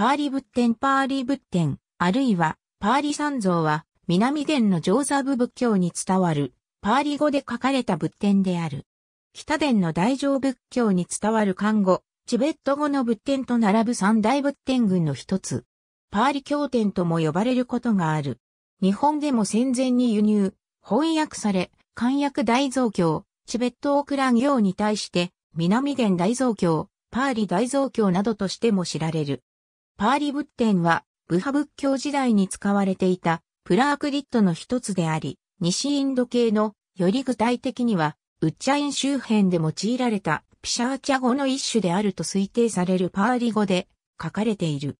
パーリ仏典パーリ仏典、あるいはパーリ三蔵は、南伝の上座部仏教に伝わる、パーリ語で書かれた仏典である。北伝の大乗仏教に伝わる漢語、チベット語の仏典と並ぶ三大仏典群の一つ。パーリ経典とも呼ばれることがある。日本でも戦前に輸入、翻訳され、漢訳大蔵経、チベットオクラン行に対して、南伝大蔵経、パーリ大蔵経などとしても知られる。パーリ仏典は、ブハ仏教時代に使われていたプラークリットの一つであり、西インド系の、より具体的には、ウッチャイン周辺で用いられたピシャーチャ語の一種であると推定されるパーリ語で書かれている。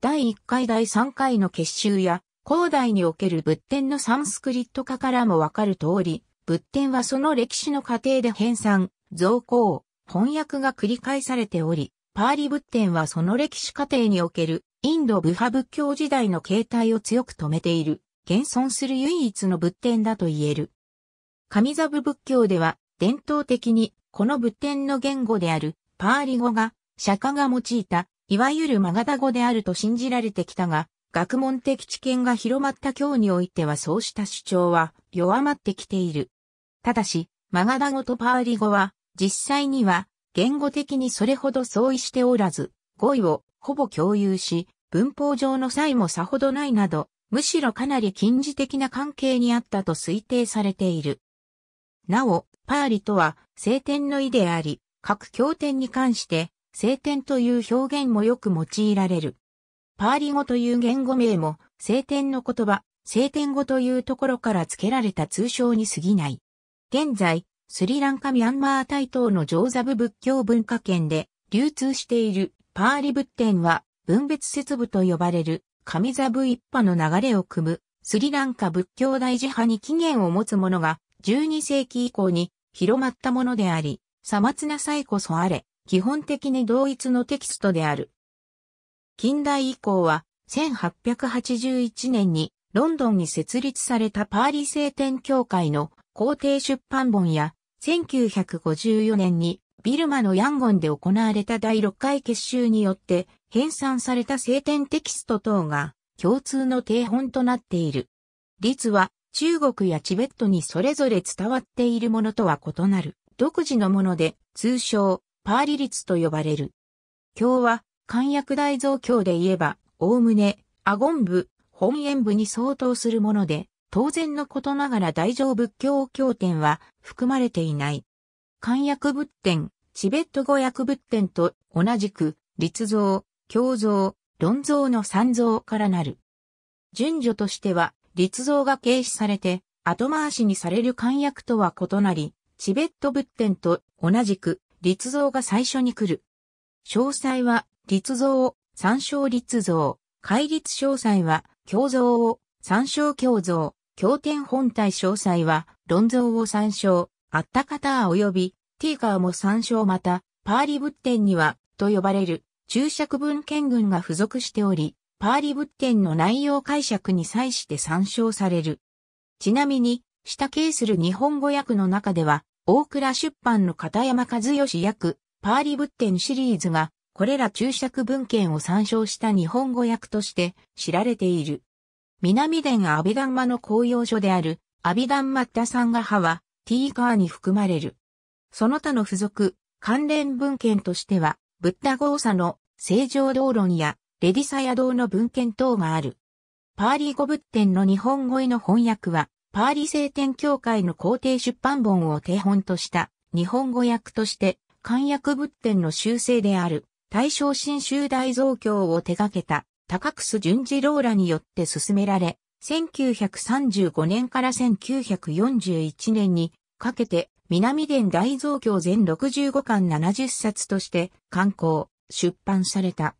第1回第3回の結集や、広大における仏典のサンスクリット化からもわかる通り、仏典はその歴史の過程で編纂、増行、翻訳が繰り返されており、パーリ仏典はその歴史過程におけるインドブハ仏教時代の形態を強く止めている、現存する唯一の仏典だと言える。神座部仏教では伝統的にこの仏典の言語であるパーリ語が釈迦が用いたいわゆるマガダ語であると信じられてきたが、学問的知見が広まった今日においてはそうした主張は弱まってきている。ただし、マガダ語とパーリ語は実際には言語的にそれほど相違しておらず、語彙をほぼ共有し、文法上の差異もさほどないなど、むしろかなり近似的な関係にあったと推定されている。なお、パーリとは、聖典の意であり、各経典に関して、聖典という表現もよく用いられる。パーリ語という言語名も、聖典の言葉、聖典語というところから付けられた通称に過ぎない。現在、スリランカミャンマー台東のジョーザブ仏教文化圏で流通しているパーリ仏典は分別節部と呼ばれる神座部一派の流れを組むスリランカ仏教大寺派に起源を持つものが12世紀以降に広まったものであり、さまつなさえこそあれ、基本的に同一のテキストである。近代以降は1881年にロンドンに設立されたパーリ聖典教会の皇帝出版本や1954年にビルマのヤンゴンで行われた第6回結集によって編纂された聖典テキスト等が共通の定本となっている。律は中国やチベットにそれぞれ伝わっているものとは異なる独自のもので通称パーリ律と呼ばれる。今日は漢訳大蔵経で言えば、おおむね、アゴン部、本演部に相当するもので、当然のことながら大乗仏教経典は含まれていない。漢訳仏典、チベット語訳仏典と同じく、立像、教像、論像の三像からなる。順序としては、立像が軽視されて、後回しにされる漢訳とは異なり、チベット仏典と同じく、立像が最初に来る。詳細は、立像、参照立像、戒律詳細は、教像を、参照教像、経典本体詳細は、論像を参照、あった方は及び、ティーカーも参照また、パーリ仏典には、と呼ばれる、注釈文献群が付属しており、パーリ仏典の内容解釈に際して参照される。ちなみに、下形する日本語訳の中では、大倉出版の片山和義訳、パーリ仏典シリーズが、これら注釈文献を参照した日本語訳として知られている。南殿アビダンマの公用所である、アビダンマッタサンガ派は、ティーカーに含まれる。その他の付属、関連文献としては、ブッダゴーサの正常道論やレディサヤ道の文献等がある。パーリー語仏典の日本語への翻訳は、パーリー聖典協会の皇帝出版本を定本とした日本語訳として、漢訳仏典の修正である大正新修大増教を手掛けた高楠淳次郎らによって進められ、1935年から1941年にかけて南伝大増教全65巻70冊として刊行、出版された。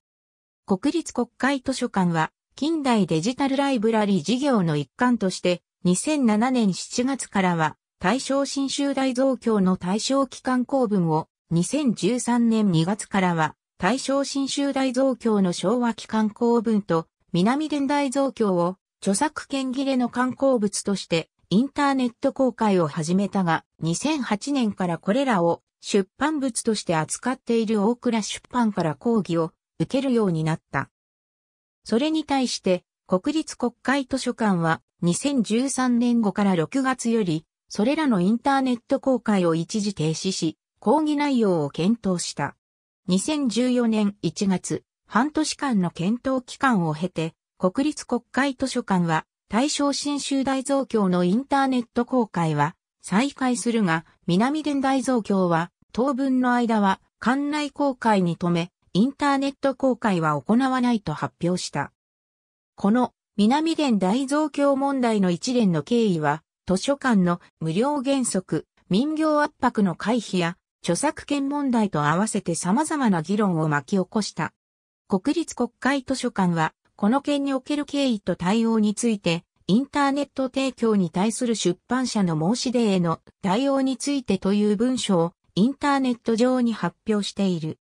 国立国会図書館は近代デジタルライブラリ事業の一環として2007年7月からは大正新州大増教の対象期間公文を2013年2月からは大正新州大増強の昭和期観光文と南伝大増強を著作権切れの観光物としてインターネット公開を始めたが2008年からこれらを出版物として扱っている大倉出版から講義を受けるようになった。それに対して国立国会図書館は2013年後から6月よりそれらのインターネット公開を一時停止し講義内容を検討した。2014年1月、半年間の検討期間を経て、国立国会図書館は、対象新州大増強のインターネット公開は、再開するが、南伝大増強は、当分の間は、館内公開に止め、インターネット公開は行わないと発表した。この、南伝大増強問題の一連の経緯は、図書館の無料原則、民業圧迫の回避や、著作権問題と合わせて様々な議論を巻き起こした。国立国会図書館は、この件における経緯と対応について、インターネット提供に対する出版社の申し出への対応についてという文書をインターネット上に発表している。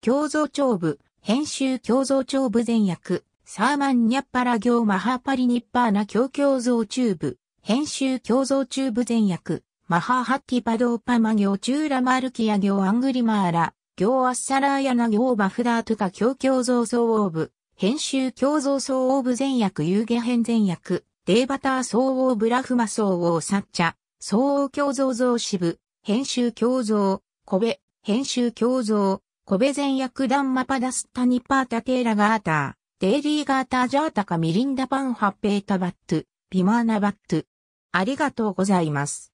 共造長部、編集共造長部前役、サーマンニャッパラ行マハーパリニッパーナ共共造中部、編集共造中部前役、マハーハッティパドーパマ行チューラマルキア行アングリマーラ、行アッサラーヤナ行バフダートカ教教造総オーブ、編集教造総オーブ全訳有下編全訳、デーバター総オーブラフマ総オサッチャ、総オ教造造支部、編集教造、コベ、編集教造、コベ全訳ダンマパダスタニパータテーラガーター、デイリーガータージャータカミリンダパンハッペータバット、ビマーナバット。ありがとうございます。